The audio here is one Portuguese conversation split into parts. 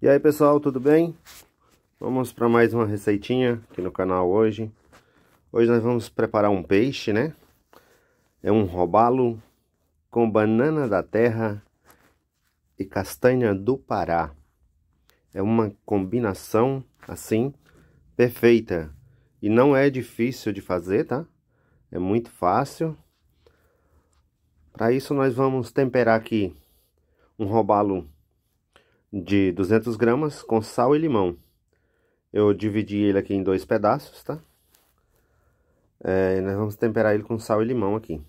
E aí pessoal, tudo bem? Vamos para mais uma receitinha aqui no canal hoje. Hoje nós vamos preparar um peixe, né? É um robalo com banana da terra e castanha do Pará. É uma combinação assim perfeita e não é difícil de fazer, tá? É muito fácil. Para isso nós vamos temperar aqui um robalo de 200 gramas com sal e limão. Eu dividi ele aqui em dois pedaços, tá? É, nós vamos temperar ele com sal e limão aqui.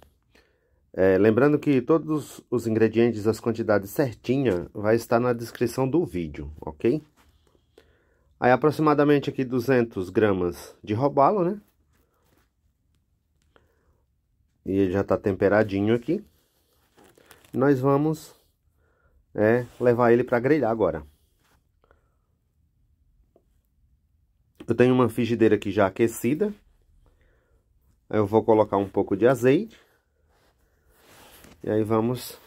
É, lembrando que todos os ingredientes, as quantidades certinha, vai estar na descrição do vídeo, ok? Aí aproximadamente aqui 200 gramas de robalo, né? E ele já está temperadinho aqui. Nós vamos é levar ele para grelhar agora. Eu tenho uma frigideira aqui já aquecida. Eu vou colocar um pouco de azeite. E aí vamos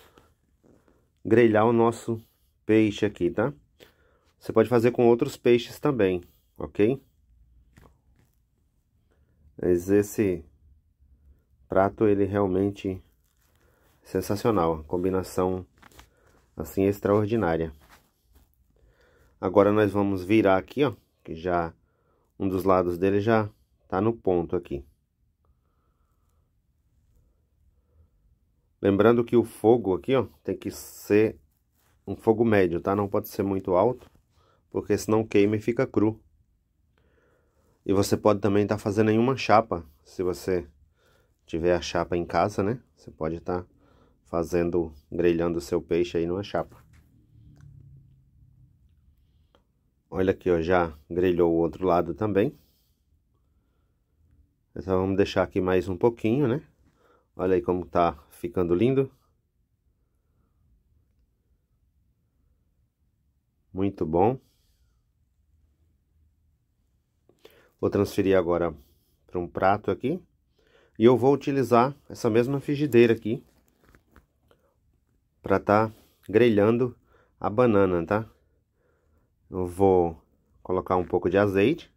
grelhar o nosso peixe aqui, tá? Você pode fazer com outros peixes também, ok? Mas esse prato, ele é realmente é sensacional. A combinação assim é extraordinária. Agora nós vamos virar aqui, ó, que já um dos lados dele já tá no ponto aqui. Lembrando que o fogo aqui, ó, tem que ser um fogo médio, tá? Não pode ser muito alto, porque senão queima e fica cru. E você pode também estar tá fazendo em uma chapa, se você tiver a chapa em casa, né? Você pode estar tá fazendo, grelhando o seu peixe aí numa chapa. Olha aqui, ó, já grelhou o outro lado também. Então vamos deixar aqui mais um pouquinho, né? Olha aí como tá ficando lindo. Muito bom. Vou transferir agora para um prato aqui. E eu vou utilizar essa mesma frigideira aqui para estar tá grelhando a banana, tá? Eu vou colocar um pouco de azeite.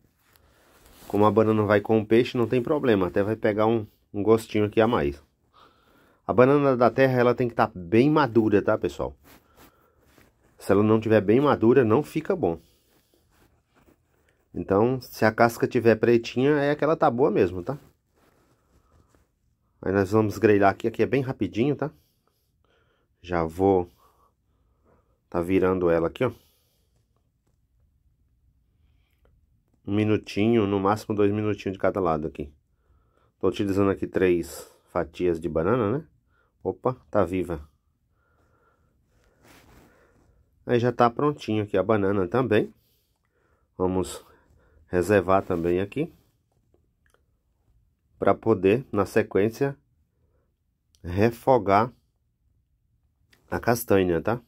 Como a banana vai com o peixe, não tem problema, até vai pegar um, um gostinho aqui a mais. A banana da terra, ela tem que estar tá bem madura, tá, pessoal? Se ela não tiver bem madura, não fica bom. Então, se a casca tiver pretinha, é que ela tá boa mesmo, tá? Aí nós vamos grelhar aqui, aqui é bem rapidinho, tá? Já vou tá virando ela aqui, ó. Um minutinho, no máximo dois minutinhos de cada lado aqui. Tô utilizando aqui três fatias de banana, né? Opa, tá viva. Aí já tá prontinho aqui a banana também. Vamos reservar também aqui. Para poder, na sequência, refogar na castanha, tá?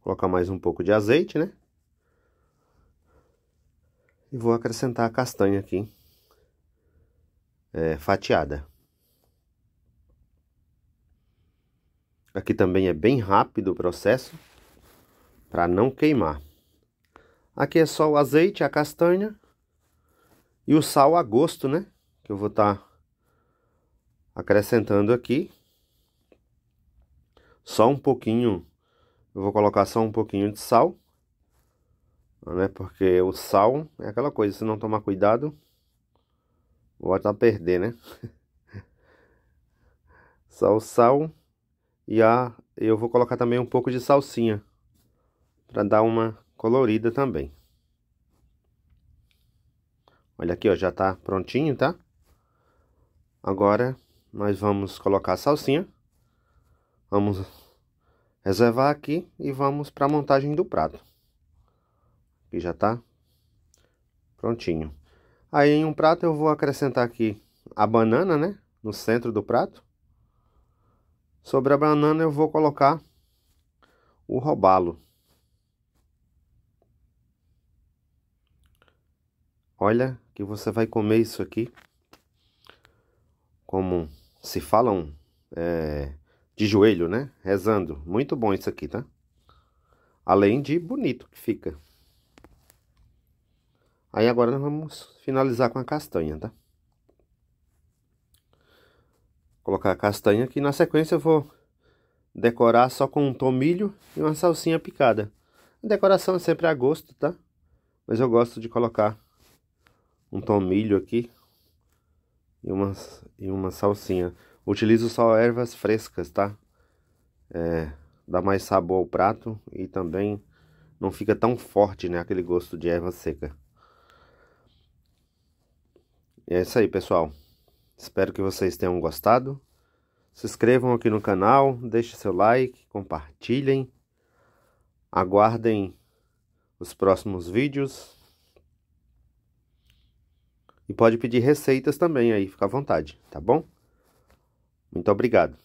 Colocar mais um pouco de azeite, né? E vou acrescentar a castanha aqui, é, fatiada. Aqui também é bem rápido o processo, para não queimar. Aqui é só o azeite, a castanha e o sal a gosto, né? Que eu vou estar... Tá acrescentando aqui só um pouquinho, eu vou colocar só um pouquinho de sal, né? Porque o sal é aquela coisa, se não tomar cuidado, vai a perder, né? só o sal e a eu vou colocar também um pouco de salsinha para dar uma colorida também. Olha aqui, ó, já tá prontinho, tá? Agora nós vamos colocar a salsinha. Vamos reservar aqui e vamos para a montagem do prato. Aqui já tá prontinho. Aí em um prato eu vou acrescentar aqui a banana, né? No centro do prato. Sobre a banana eu vou colocar o robalo. Olha que você vai comer isso aqui como se falam é, de joelho, né? Rezando. Muito bom isso aqui, tá? Além de bonito que fica. Aí agora nós vamos finalizar com a castanha, tá? Colocar a castanha aqui. Na sequência eu vou decorar só com um tomilho e uma salsinha picada. A decoração é sempre a gosto, tá? Mas eu gosto de colocar um tomilho aqui e uma, e uma salsinha. Utilizo só ervas frescas, tá? É, dá mais sabor ao prato e também não fica tão forte, né? Aquele gosto de erva seca. E é isso aí, pessoal. Espero que vocês tenham gostado. Se inscrevam aqui no canal, deixem seu like, compartilhem. Aguardem os próximos vídeos. E pode pedir receitas também aí, fica à vontade, tá bom? Muito obrigado.